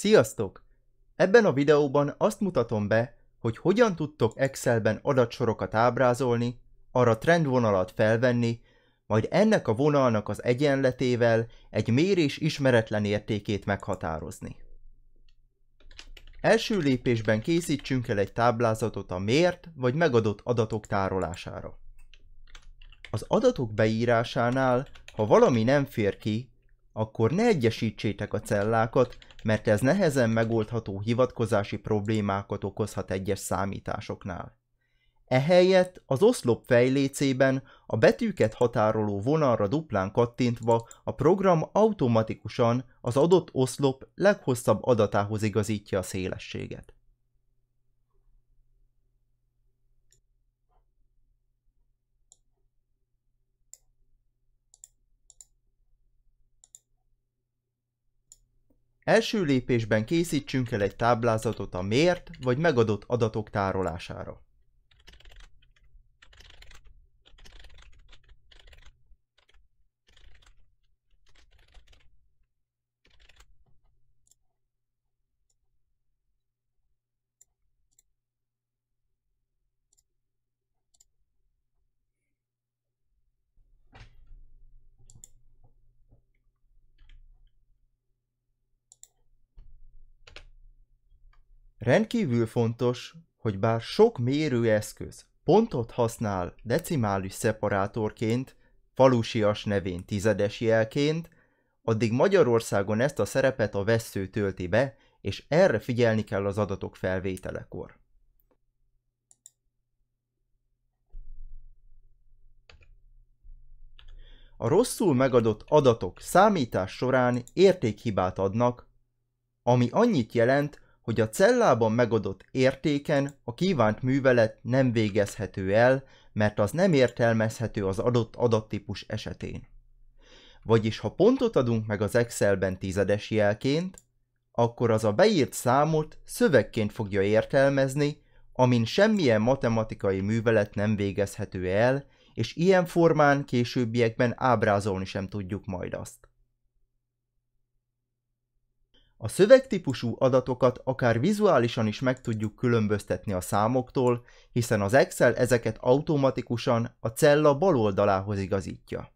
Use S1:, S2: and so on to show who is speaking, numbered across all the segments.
S1: Sziasztok! Ebben a videóban azt mutatom be, hogy hogyan tudtok Excelben adatsorokat ábrázolni, arra trendvonalat felvenni, majd ennek a vonalnak az egyenletével egy mérés ismeretlen értékét meghatározni. Első lépésben készítsünk el egy táblázatot a mért vagy megadott adatok tárolására. Az adatok beírásánál, ha valami nem fér ki, akkor ne egyesítsétek a cellákat, mert ez nehezen megoldható hivatkozási problémákat okozhat egyes számításoknál. Ehelyett az oszlop fejlécében a betűket határoló vonalra duplán kattintva a program automatikusan az adott oszlop leghosszabb adatához igazítja a szélességet. Első lépésben készítsünk el egy táblázatot a mért vagy megadott adatok tárolására. Rendkívül fontos, hogy bár sok mérőeszköz pontot használ decimális szeparátorként, falusias nevén tizedes jelként, addig Magyarországon ezt a szerepet a vesző tölti be, és erre figyelni kell az adatok felvételekor. A rosszul megadott adatok számítás során értékhibát adnak, ami annyit jelent, hogy a cellában megadott értéken a kívánt művelet nem végezhető el, mert az nem értelmezhető az adott adattípus esetén. Vagyis ha pontot adunk meg az Excelben tizedes jelként, akkor az a beírt számot szövegként fogja értelmezni, amin semmilyen matematikai művelet nem végezhető el, és ilyen formán későbbiekben ábrázolni sem tudjuk majd azt. A szövegtípusú adatokat akár vizuálisan is meg tudjuk különböztetni a számoktól, hiszen az Excel ezeket automatikusan a cella bal oldalához igazítja.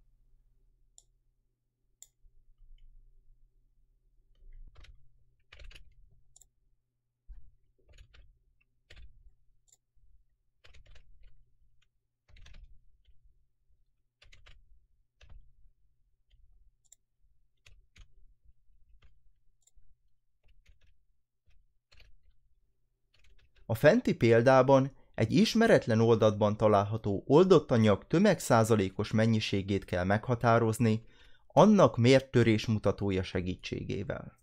S1: A fenti példában egy ismeretlen oldatban található oldott anyag tömegszázalékos mennyiségét kell meghatározni, annak mért törés mutatója segítségével.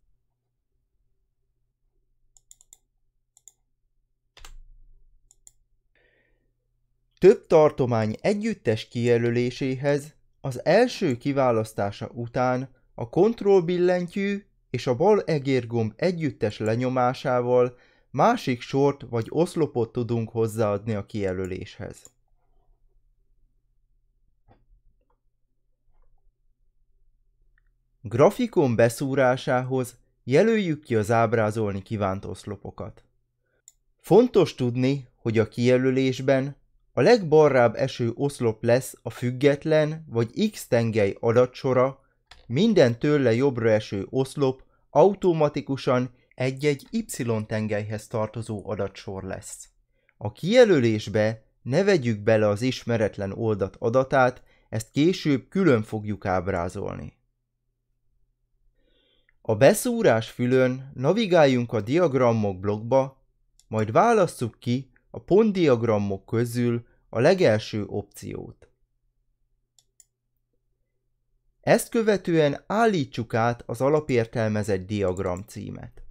S1: Több tartomány együttes kijelöléséhez az első kiválasztása után a kontrollbillentyű és a bal egérgomb együttes lenyomásával másik sort vagy oszlopot tudunk hozzáadni a kijelöléshez. Grafikon beszúrásához jelöljük ki az ábrázolni kívánt oszlopokat. Fontos tudni, hogy a kijelölésben a legbarrább eső oszlop lesz a független vagy X tengely adatsora, minden tőle jobbra eső oszlop automatikusan egy-egy Y-tengelyhez tartozó adatsor lesz. A kijelölésbe ne vegyük bele az ismeretlen oldat adatát, ezt később külön fogjuk ábrázolni. A beszúrás fülön navigáljunk a diagramok blokkba, majd válasszuk ki a pontdiagramok közül a legelső opciót. Ezt követően állítsuk át az alapértelmezett diagram címet.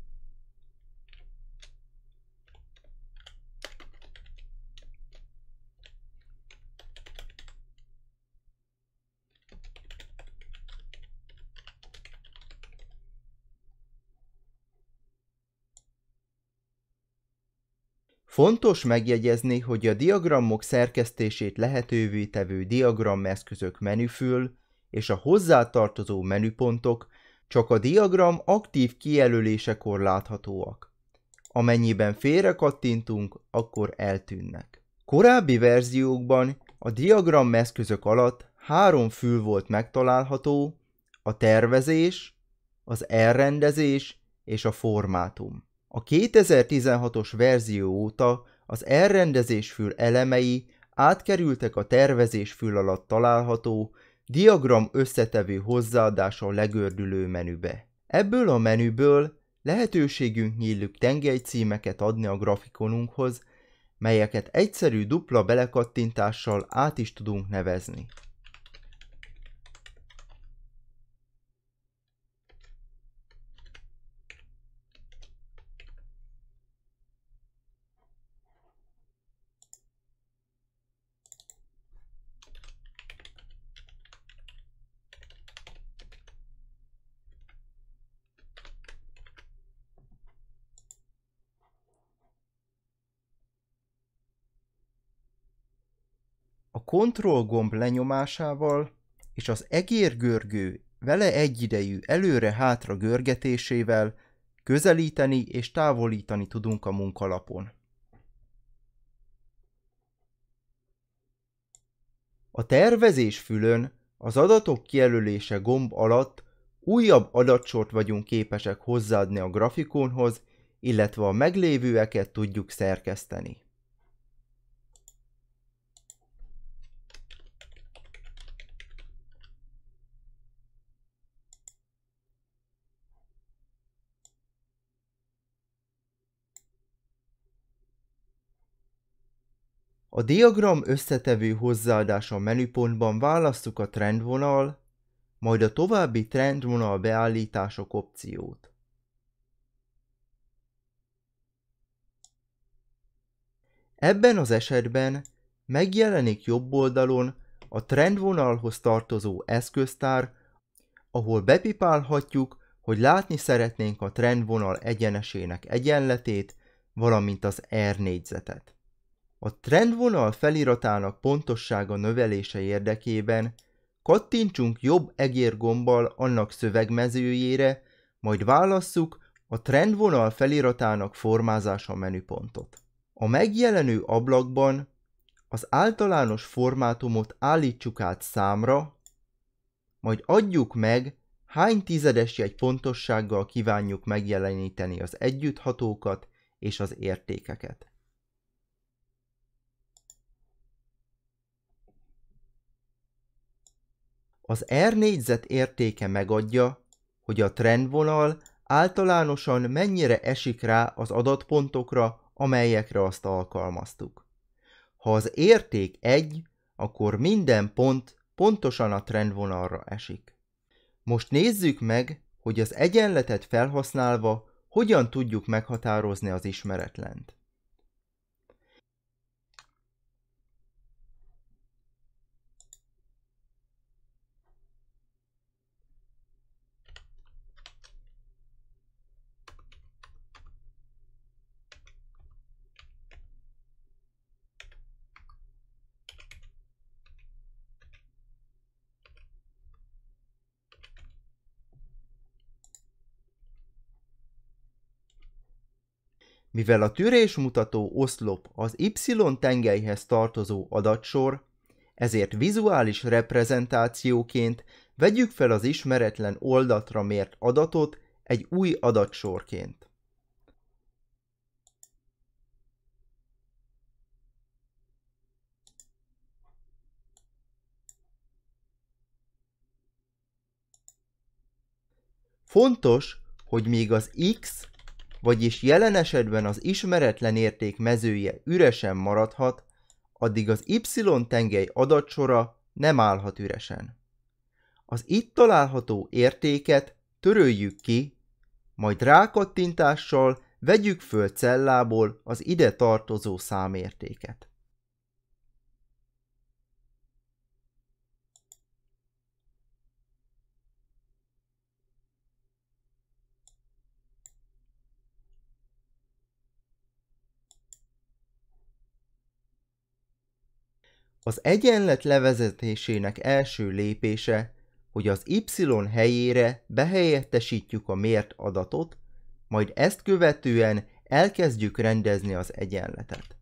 S1: Fontos megjegyezni, hogy a diagramok szerkesztését lehetővé tevő diagrammeszközök menüfül és a hozzátartozó menüpontok csak a diagram aktív kijelölésekor láthatóak. Amennyiben félre kattintunk, akkor eltűnnek. Korábbi verziókban a diagrammeszközök alatt három fül volt megtalálható, a tervezés, az elrendezés és a formátum. A 2016-os verzió óta az elrendezés fül elemei átkerültek a tervezés fül alatt található diagram összetevő hozzáadása legördülő menübe. Ebből a menüből lehetőségünk nyílik tengelycímeket adni a grafikonunkhoz, melyeket egyszerű dupla belekattintással át is tudunk nevezni. Ctrl gomb lenyomásával és az egérgörgő vele egyidejű előre-hátra görgetésével közelíteni és távolítani tudunk a munkalapon. A tervezés fülön az adatok kijelölése gomb alatt újabb adatsort vagyunk képesek hozzáadni a grafikonhoz, illetve a meglévőeket tudjuk szerkeszteni. A diagram összetevő hozzáadása menüpontban választjuk a trendvonal, majd a további trendvonal beállítások opciót. Ebben az esetben megjelenik jobb oldalon a trendvonalhoz tartozó eszköztár, ahol bepipálhatjuk, hogy látni szeretnénk a trendvonal egyenesének egyenletét, valamint az R négyzetet. A trendvonal feliratának pontossága növelése érdekében kattintsunk jobb egérgombbal annak szövegmezőjére, majd válasszuk a trendvonal feliratának formázása menüpontot. A megjelenő ablakban az általános formátumot állítsuk át számra, majd adjuk meg, hány tizedes egy pontossággal kívánjuk megjeleníteni az együtthatókat és az értékeket. Az R négyzet értéke megadja, hogy a trendvonal általánosan mennyire esik rá az adatpontokra, amelyekre azt alkalmaztuk. Ha az érték 1, akkor minden pont pontosan a trendvonalra esik. Most nézzük meg, hogy az egyenletet felhasználva hogyan tudjuk meghatározni az ismeretlent. Mivel a tűrésmutató oszlop az Y-tengelyhez tartozó adatsor, ezért vizuális reprezentációként vegyük fel az ismeretlen oldatra mért adatot egy új adatsorként. Fontos, hogy még az x vagyis jelen esetben az ismeretlen érték mezője üresen maradhat, addig az y-tengely adatsora nem állhat üresen. Az itt található értéket töröljük ki, majd rákattintással vegyük föl cellából az ide tartozó számértéket. Az egyenlet levezetésének első lépése, hogy az y helyére behelyettesítjük a mért adatot, majd ezt követően elkezdjük rendezni az egyenletet.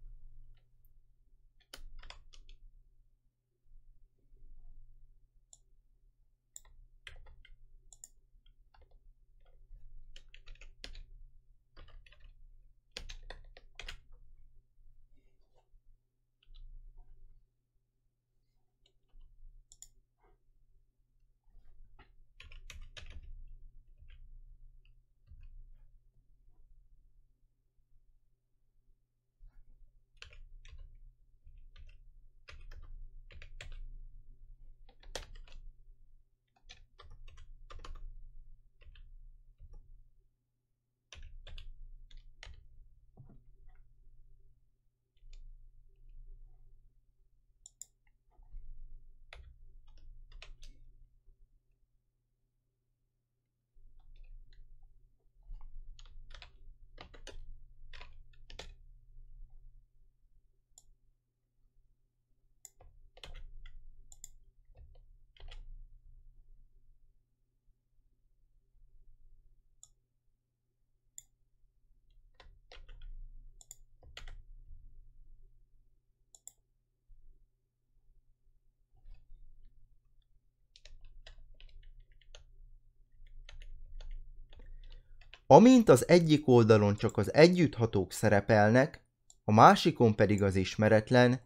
S1: Amint az egyik oldalon csak az együtthatók szerepelnek, a másikon pedig az ismeretlen,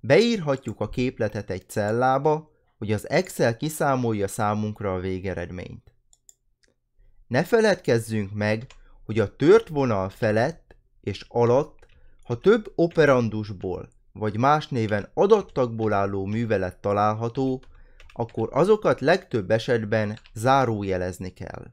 S1: beírhatjuk a képletet egy cellába, hogy az Excel kiszámolja számunkra a végeredményt. Ne feledkezzünk meg, hogy a tört vonal felett és alatt, ha több operandusból vagy más néven adattakból álló művelet található, akkor azokat legtöbb esetben zárójelezni kell.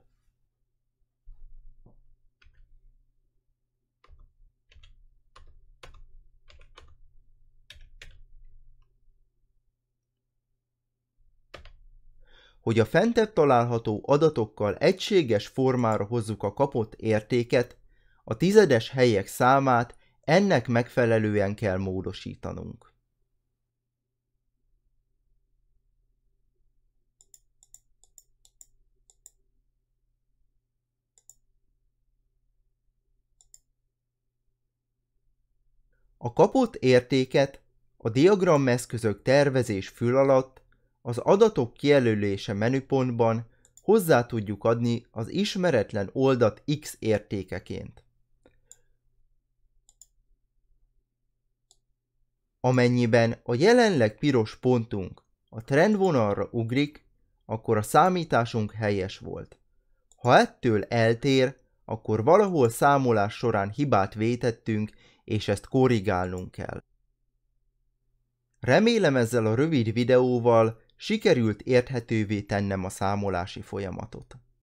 S1: hogy a fentet található adatokkal egységes formára hozzuk a kapott értéket, a tizedes helyek számát ennek megfelelően kell módosítanunk. A kapott értéket a diagrameszközök tervezés fül alatt az adatok kijelölése menüpontban hozzá tudjuk adni az ismeretlen oldat X értékeként. Amennyiben a jelenleg piros pontunk a trendvonalra ugrik, akkor a számításunk helyes volt. Ha ettől eltér, akkor valahol számolás során hibát vétettünk, és ezt korrigálnunk kell. Remélem ezzel a rövid videóval sikerült érthetővé tennem a számolási folyamatot.